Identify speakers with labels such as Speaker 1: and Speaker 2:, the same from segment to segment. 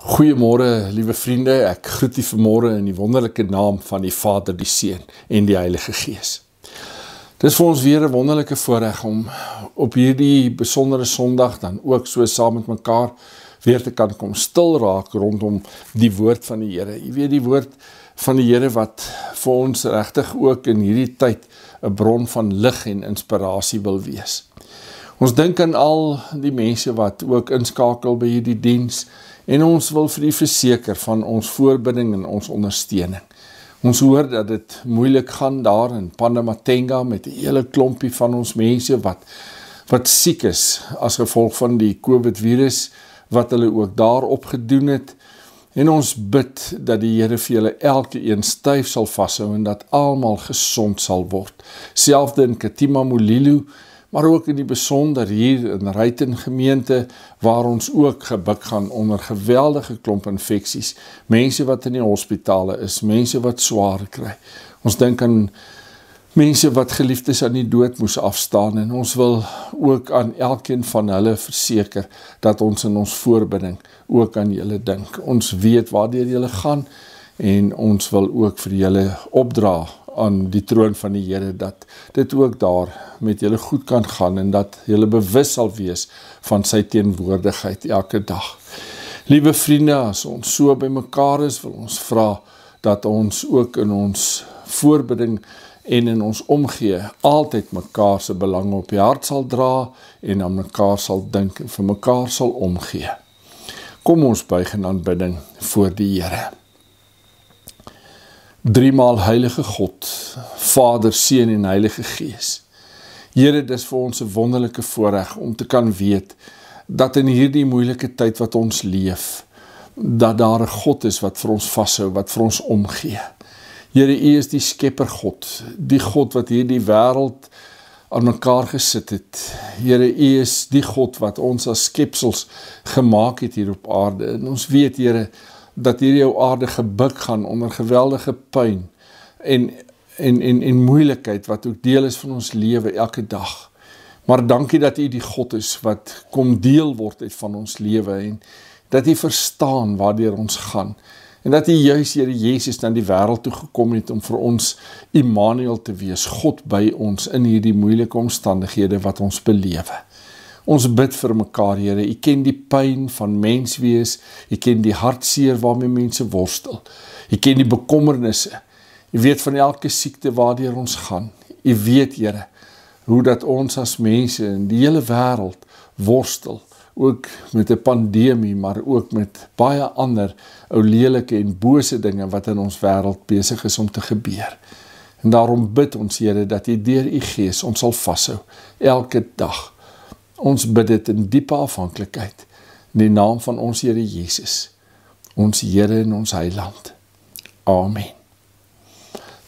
Speaker 1: Goeiemôre, liewe vriende. Ek groet u vanmôre in die wonderlike naam van die Vader, die Seun en die Heilige Gees. Dis vir ons weer 'n wonderlike voorreg om op hierdie besondere Sondag dan ook so saam met mekaar weer te kan kom stil raak rondom die woord van die Here. U weet die woord van die Here wat vir ons regtig ook in hierdie tyd 'n bron van lig en inspirasie wil wees. Ons dink aan al die mense wat ook inskakel by hierdie diens en ons wil vir u verseker van ons voorbinding en ons ondersteuning. Ons hoor dat dit moeilik gaan daar in Pandamatenga met 'n hele klompie van ons mense wat wat siek is as gevolg van die COVID virus wat hulle ook daar opgedoen het. En ons bid dat die Here vir julle elkeen styf sal vashou en dat almal gesond sal word. Selfde in Katima Mulilo maar ook in die besonder hier in Ryten gemeente waar ons ook gebuk gaan onder geweldige klomp infeksies, mense wat in die hospitale is, mense wat swaar kry. Ons dink aan mense wat geliefdes aan die dood moes afstaan en ons wil ook aan elkeen van hulle verseker dat ons in ons voorbinding ook aan julle dink. Ons weet waartoe julle gaan en ons wil ook vir julle opdra aan die troon van die Here dat dit ook daar met julle goed kan gaan en dat julle bewus sal wees van sy teenwoordigheid elke dag. Liewe vriende, as ons so by mekaar is, wil ons vra dat ons ook in ons voorbeding en in ons omgee altyd mekaar se belange op die hart sal dra en aan mekaar sal dink en vir mekaar sal omgee. Kom ons buig in aanbidding voor die Here. Driemaal Heilige God, Vader, Seun en Heilige Gees. Here, dis vir ons 'n wonderlike voorreg om te kan weet dat in hierdie moeilike tyd wat ons leef, dat daar 'n God is wat vir ons vashou, wat vir ons omgee. Here, U is die Skepper God, die God wat hierdie wêreld aan mekaar gesit het. Here, U is die God wat ons as skepsels gemaak het hier op aarde. En ons weet, Here, dat hierdie ou aarde gebuk gaan onder geweldige pyn en en en en moeilikheid wat ook deel is van ons lewe elke dag. Maar dankie dat U die God is wat kom deel word uit van ons lewe en dat U verstaan waartoe ons gaan. En dat U juis Here Jesus na die wêreld toe gekom het om vir ons Immanuel te wees, God by ons in hierdie moeilike omstandighede wat ons belewe. Ons bid vir mekaar, Here. U ken die pyn van mens wees. U ken die hartseer waarmee mense worstel. U ken die bekommernisse. U weet van elke siekte waardeur ons gaan. U weet, Here, hoe dat ons as mense in die hele wêreld worstel, ook met 'n pandemie, maar ook met baie ander ou lelike en bose dinge wat in ons wêreld besig is om te gebeur. En daarom bid ons, Here, dat U deur U Gees ons sal vashou elke dag. Ons bid dit in diepe afhanklikheid in die naam van ons Here Jesus. Ons Here en ons Heiland. Amen.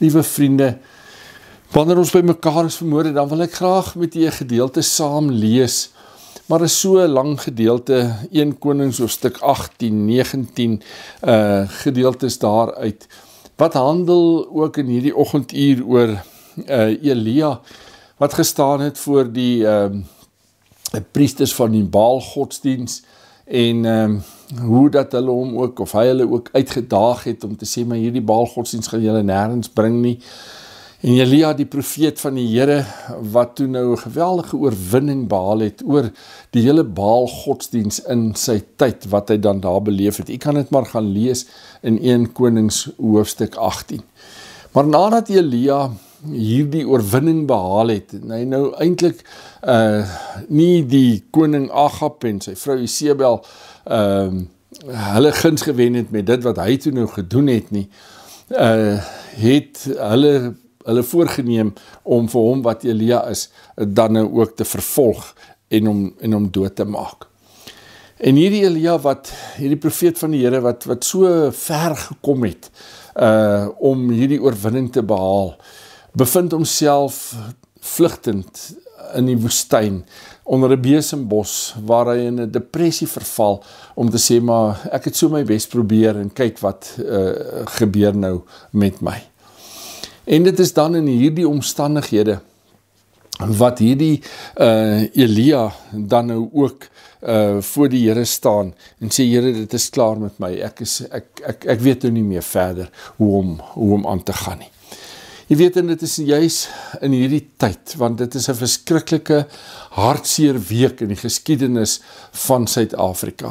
Speaker 1: Liewe vriende, wanneer ons by mekaar is vermoed, dan wil ek graag met julle 'n gedeelte saam lees. Maar is so 'n lang gedeelte, 1 Konings hoofstuk 18, 19 uh gedeeltes daaruit. Wat handel ook in hierdie oggenduur oor uh Elia wat gestaan het voor die ehm uh, 'n eh, priesters van die Baal godsdiens en ehm um, hoe dat hulle hom ook of hy hulle ook uitgedaag het om te sê maar hierdie Baal godsdiens gaan julle nêrens bring nie. En Elia die profeet van die Here wat toe nou 'n geweldige oorwinning behaal het oor die hele Baal godsdiens in sy tyd wat hy dan daar beleef het. U kan dit maar gaan lees in 1 Konings hoofstuk 18. Maar nadat Elia hierdie oorwinning behaal het en hy nou eintlik uh eh, nie die koning Agap en sy vrou Isebel ehm uh, hulle guns gewen het met dit wat hy toe nou gedoen het nie uh het hulle hulle voorgeneem om vir hom wat Elia is eh, dan nou ook te vervolg en hom en hom dood te maak. En hierdie Elia wat hierdie profeet van die Here wat wat so ver gekom het uh om hierdie oorwinning te behaal. Uh bevind homself vlugtend in die woestyn onder 'n besembos waar hy in 'n depressie verval om te sê maar ek het so my bes probeer en kyk wat uh, gebeur nou met my. En dit is dan in hierdie omstandighede wat hierdie uh, Elia dan nou ook uh voor die Here staan en sê Here dit is klaar met my ek is ek ek ek weet nou nie meer verder hoe om hoe om aan te gaan nie Jy weet en dit is juis in hierdie tyd want dit is 'n verskriklike hartseer week in die geskiedenis van Suid-Afrika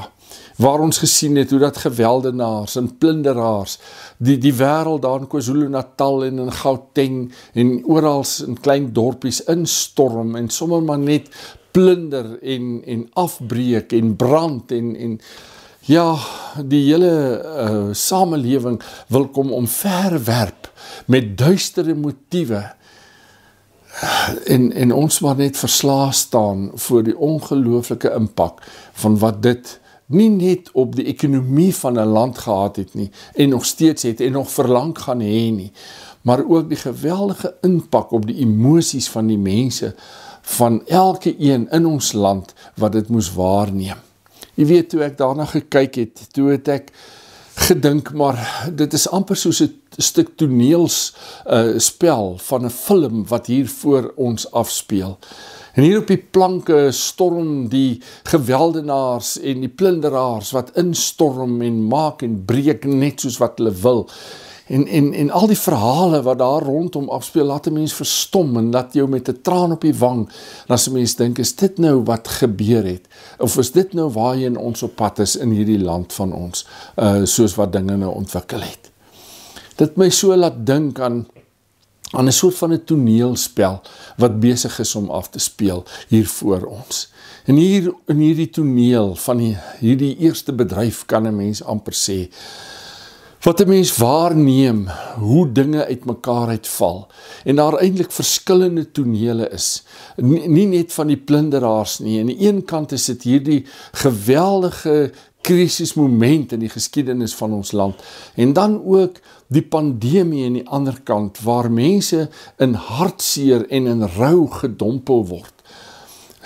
Speaker 1: waar ons gesien het hoe dat gewelddenaars en plunderaars die die wêreld daar in KwaZulu-Natal en in Gauteng en oral in klein dorpies instorm en sommer maar net plunder en en afbreek en brand en en Ja, die hele uh, samelewing wil kom omverwerp met duistere motiewe. En en ons maar net versla staan voor die ongelooflike impak van wat dit nie net op die ekonomie van 'n land gehad het nie en nog steeds het en nog verlang gaan hê nie, maar ook die geweldige impak op die emosies van die mense van elke een in ons land wat dit moes waarneem. Jy weet toe ek daarna gekyk het, toe het ek gedink maar dit is amper soos 'n stuk toneels uh spel van 'n film wat hier voor ons afspeel. En hier op die planke storm die gewelddenaars en die plunderaars wat instorm en maak en breek net soos wat hulle wil en en en al die verhale wat daar rondom afspeel laat 'n mens verstom en laat jou met 'n traan op die wang as 'n mens dink is dit nou wat gebeur het of is dit nou waarheen ons op pad is in hierdie land van ons uh soos wat dinge nou ontwikkel het dit my so laat dink aan aan 'n soort van 'n toneelspel wat besig is om af te speel hier voor ons en hier in hierdie toneel van die, hierdie eerste bedryf kan 'n mens amper sê wat 'n mens waarneem hoe dinge uitmekaar uitval en daar eintlik verskillende tonele is nie net van die plunderaars nie aan die een kant is dit hierdie geweldige krisis moment in die geskiedenis van ons land en dan ook die pandemie aan die ander kant waar mense in hartseer en in rou gedompel word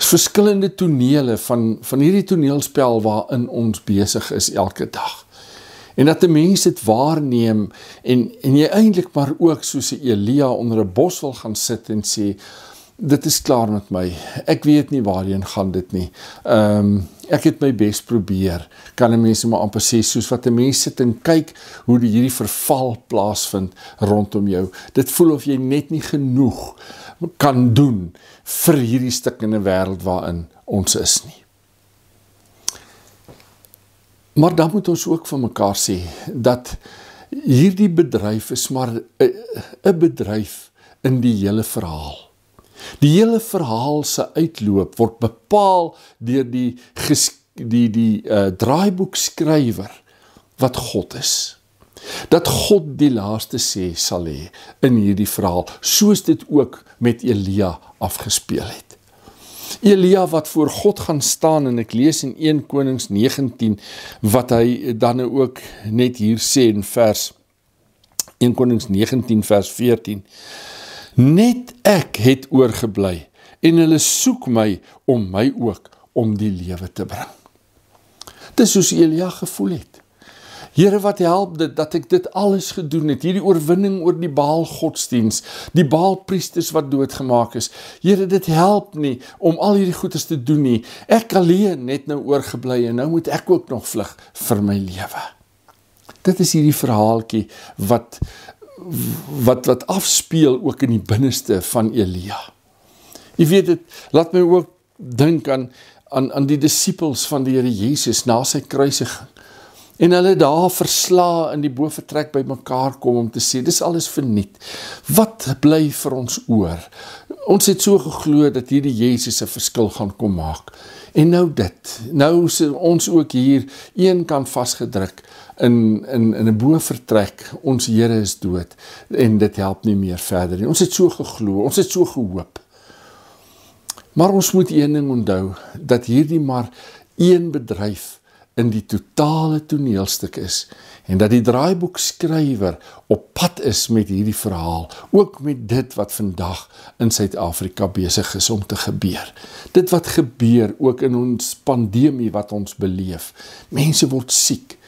Speaker 1: is verskillende tonele van van hierdie toneelspel waarin ons besig is elke dag en dat 'n mens dit waarneem en en jy eintlik maar ook soos 'n Elia onder 'n bos wil gaan sit en sê dit is klaar met my. Ek weet nie waarheen gaan dit nie. Ehm um, ek het my bes probeer. Kan 'n mens maar amper sê soos wat 'n mens sit en kyk hoe die hierdie verval plaasvind rondom jou. Dit voel of jy net nie genoeg kan doen vir hierdie stuk in 'n wêreld waarin ons is nie. Maar dan moet ons ook van mekaar sê dat hierdie bedryf is maar eh, eh, 'n bedryf in die hele verhaal. Die hele verhaal se uitloop word bepaal deur die ges, die die uh, draaiboekskrywer wat God is. Dat God die laaste sê sal hê in hierdie verhaal, soos dit ook met Elia afgespeel het. Elia wat voor God gaan staan en ek lees in 1 Konings 19 wat hy dan nou ook net hier sê in vers 1 Konings 19 vers 14 Net ek het oorgebly en hulle soek my om my ook om die lewe te bring. Dis hoe Elia gevoel het. Here wat help dit dat ek dit alles gedoen het, hierdie oorwinning oor die Baal godsdiens, die Baal priesters wat doodgemaak is. Here, dit help nie om al hierdie goeders te doen nie. Ek alleen het nou oorgebly en nou moet ek ook nog vlug vir my lewe. Dit is hierdie verhaaltjie wat wat wat afspeel ook in die binneste van Elia. Jy weet dit, laat my ook dink aan aan aan die disippels van die Here Jesus na sy kruisiging en hulle daar versla in die boefretrek by mekaar kom om te sê dis alles verniet. Wat bly vir ons oor? Ons het so geglo dat hierdie Jesus 'n verskil gaan kom maak. En nou dit. Nou is ons ook hier een kant vasgedruk in in in 'n boefretrek. Ons Here is dood en dit help nie meer verder nie. Ons het so geglo, ons het so gehoop. Maar ons moet een ding onthou dat hierdie maar een bedryf in die totale toneelstuk is en dat die draaiboekskrywer op pad is met hierdie verhaal, ook met dit wat vandag in Suid-Afrika besig is om te gebeur. Dit wat gebeur ook in ons pandemie wat ons beleef. Mense word siek.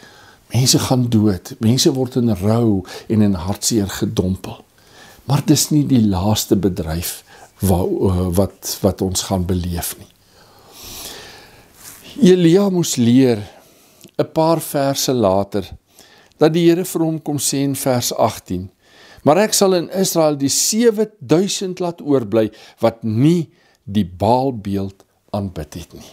Speaker 1: Mense gaan dood. Mense word in rou en in hartseer gedompel. Maar dis nie die laaste bedryf wat eh, wat wat ons gaan beleef nie. Elia moes leer 'n paar verse later dat die Here vir hom kom sê in vers 18: "Maar ek sal in Israel die 7000 laat oorbly wat nie die Baalbeeld aanbid het nie."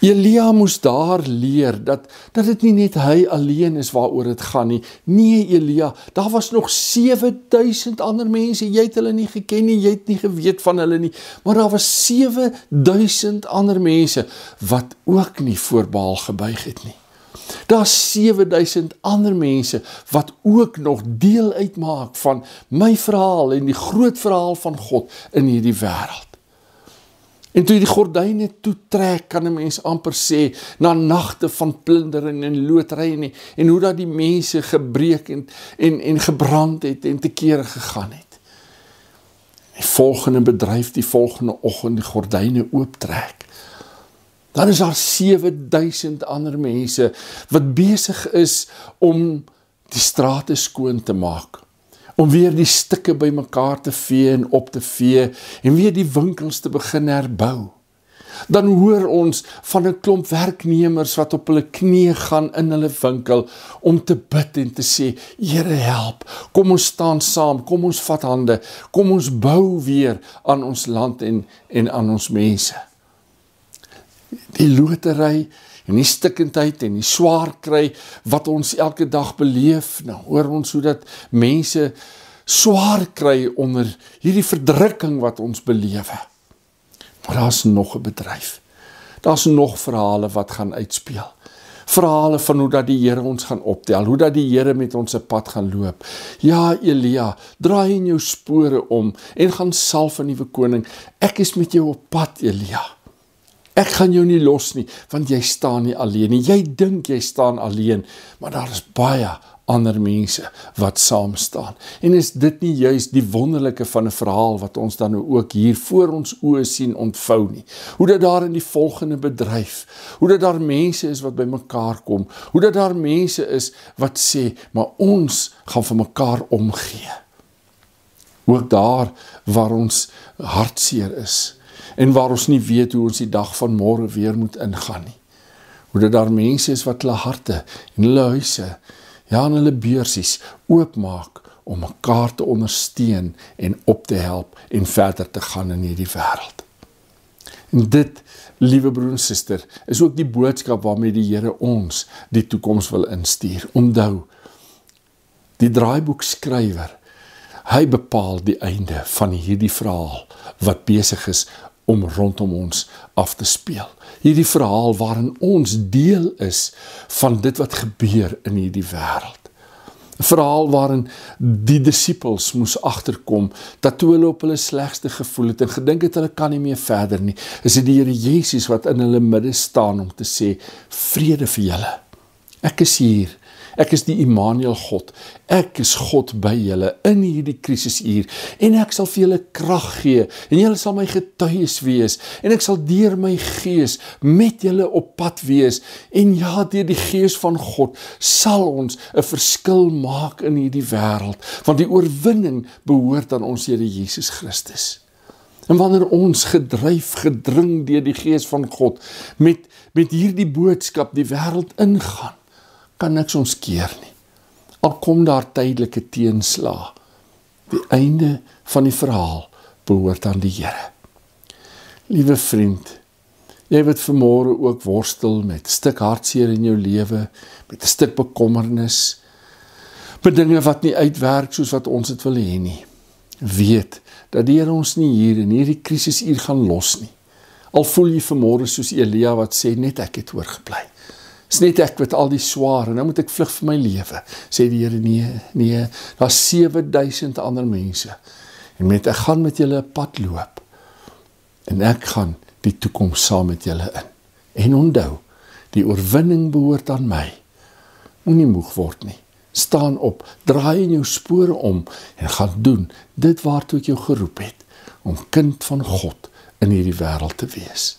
Speaker 1: Elia moes daar leer dat dat dit nie net hy alleen is waaroor dit gaan nie. Nee Elia, daar was nog 7000 ander mense. Jy het hulle nie geken nie, jy het nie geweet van hulle nie, maar daar was 7000 ander mense wat ook nie voor Baal gebuig het nie. Daar's 7000 ander mense wat ook nog deel uitmaak van my verhaal en die groot verhaal van God in hierdie wêreld. En toe die gordyne toe trek, kan 'n mens amper sê na nagte van plundering en lotery en en hoe dat die mense gebreek en en en gebrand het en te kere gegaan het. Die volgende bedryf die volgende oggend die gordyne ooptrek. Dan is daar 7000 ander mense wat besig is om die strate skoon te maak, om weer die stukke bymekaar te vee en op te vee en weer die winkels te begin herbou. Dan hoor ons van 'n klomp werknemers wat op hulle knieë gaan in hulle winkel om te bid en te sê: "Here, help. Kom ons staan saam. Kom ons vat hande. Kom ons bou weer aan ons land en en aan ons mense." Die lotery en die stikkindheid en die swaar kry wat ons elke dag beleef. Nou hoor ons hoe dat mense swaar kry onder hierdie verdrukking wat ons belewe. Maar daar's nog 'n bedryf. Daar's nog verhale wat gaan uitspeel. Verhale van hoe dat die Here ons gaan optel, hoe dat die Here met ons se pad gaan loop. Ja, Elia, draai in jou spore om en gaan salf 'n nuwe koning. Ek is met jou op pad, Elia. Ek gaan jou nie los nie want jy staan nie alleen nie. Jy dink jy staan alleen, maar daar is baie ander mense wat saam staan. En is dit nie juist die wonderlike van 'n verhaal wat ons dan nou ook hier voor ons oë sien ontvou nie? Hoe dat daar in die volgende bedryf, hoe dat daar mense is wat by mekaar kom, hoe dat daar mense is wat sê, "Maar ons gaan vir mekaar omgee." Ook daar waar ons hartseer is, en waar ons nie weet hoe ons die dag van môre weer moet ingaan nie. Hoe dit daar mense is wat hulle harte en hulle huise ja en hulle beursies oopmaak om mekaar te ondersteun en op te help en verder te gaan in hierdie wêreld. En dit, liewe broer en suster, is ook die boodskap waarmee die Here ons die toekoms wil instuur. Onthou, die draaiboekskrywer, hy bepaal die einde van hierdie verhaal wat besig is om rondom ons af te speel. Hierdie verhaal waarin ons deel is van dit wat gebeur in hierdie wêreld. 'n Verhaal waarin die disippels moes agterkom dat toe hulle op hulle slegste gevoel het en gedink het hulle kan nie meer verder nie, is dit die Here Jesus wat in hulle midde staan om te sê vrede vir julle. Ek is hier. Ek is die Immanuel God. Ek is God by julle in hierdie krisisuur en ek sal vir julle krag gee en julle sal my getuies wees en ek sal deur my gees met julle op pad wees en ja deur die gees van God sal ons 'n verskil maak in hierdie wêreld want die oorwinning behoort aan ons Here Jesus Christus. En wanneer ons gedryf gedring deur die gees van God met met hierdie boodskap die wêreld ingaan kan niks ons keer nie. Al kom daar tydelike teenslae, die einde van die verhaal behoort aan die Here. Liewe vriend, jy wat vanmôre ook worstel met 'n stuk hartseer in jou lewe, met 'n stuk bekommernis, bedinge wat nie uitwerk soos wat ons dit wil hê nie. Weet dat die Here ons nie hier in hierdie krisisuur gaan los nie. Al voel jy vanmôre soos Elia wat sê net ek het hoor gebly. Dis net ek met al die swaar en nou moet ek vlug vir my lewe. Sê die Here nee, nee, daar's 7000 ander mense. En met ek gaan met julle 'n pad loop. En ek gaan die toekoms saam met julle in. En onthou, die oorwinning behoort aan my. Moenie moeg word nie. Staan op, draai in jou spore om en gaan doen dit waartoe ek jou geroep het om kind van God in hierdie wêreld te wees.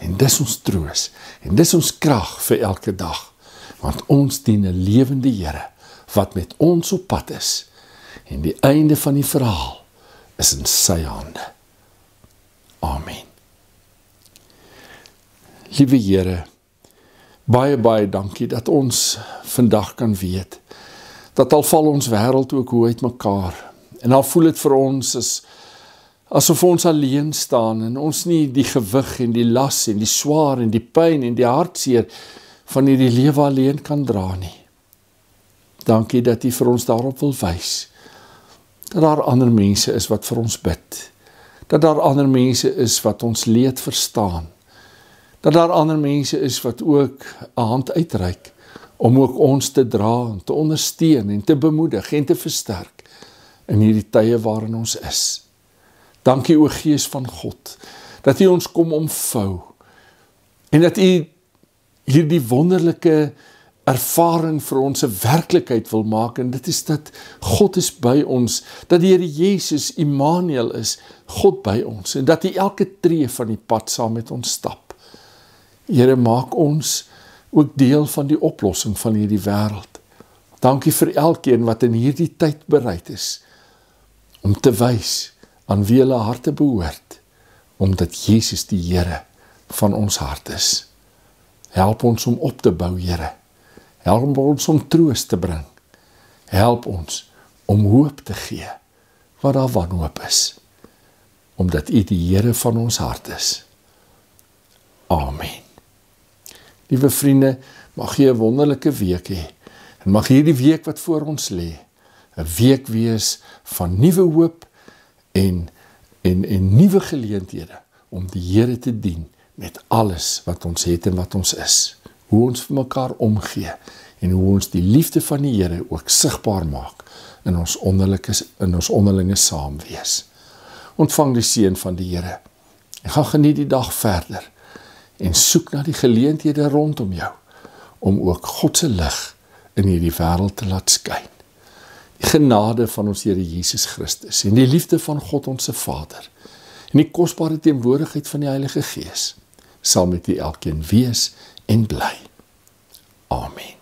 Speaker 1: En dis ons troos en dis ons krag vir elke dag. Want ons dien 'n lewende Here wat met ons op pad is. En die einde van die verhaal is in sy hande. Amen. Liewe Here, baie baie dankie dat ons vandag kan weet dat al val ons wêreld ook hoe uitmekaar en al voel dit vir ons is as, asof ons alleen staan en ons nie die gewig en die las en die swaar en die pyn en die hartseer van hierdie lewe alleen kan dra nie. Dankie dat U vir ons daarop wil wys dat daar ander mense is wat vir ons bid. Dat daar ander mense is wat ons leed verstaan. Dat daar ander mense is wat ook 'n hand uitreik om ook ons te dra en te ondersteun en te bemoedig en te versterk in hierdie tye waarin ons is. Dankie o Gees van God dat U ons kom omvou en dat U hierdie wonderlike ervaring vir ons 'n werklikheid wil maak en dit is dat God is by ons, dat die Here Jesus Immanuel is, God by ons en dat hy elke tree van die pad saam met ons stap. Here maak ons ook deel van die oplossing van hierdie wêreld. Dankie vir elkeen wat in hierdie tyd bereid is om te wys aan wie hulle harte behoort omdat Jesus die Here van ons hart is. Help ons om op te bou, Here. Help ons om troos te bring. Help ons om hoop te gee waar daar wanhoop is. Omdat U die Here van ons hart is. Amen. Liewe vriende, mag jy 'n wonderlike week hê en mag hierdie week wat voor ons lê 'n week wees van nuwe hoop en en en nuwe geleenthede om die Here te dien met alles wat ons het en wat ons is. Hoe ons vir mekaar omgee en hoe ons die liefde van die Here ook sigbaar maak in ons onderlinge in ons onderlinge saamwees. Ontvang die seën van die Here. En gaan geniet die dag verder en soek na die geleenthede rondom jou om ook God se lig in hierdie wêreld te laat skyn genade van ons Here Jesus Christus en die liefde van God ons se Vader en die kosbare teenwoordigheid van die Heilige Gees sal met u elkeen wees en bly. Amen.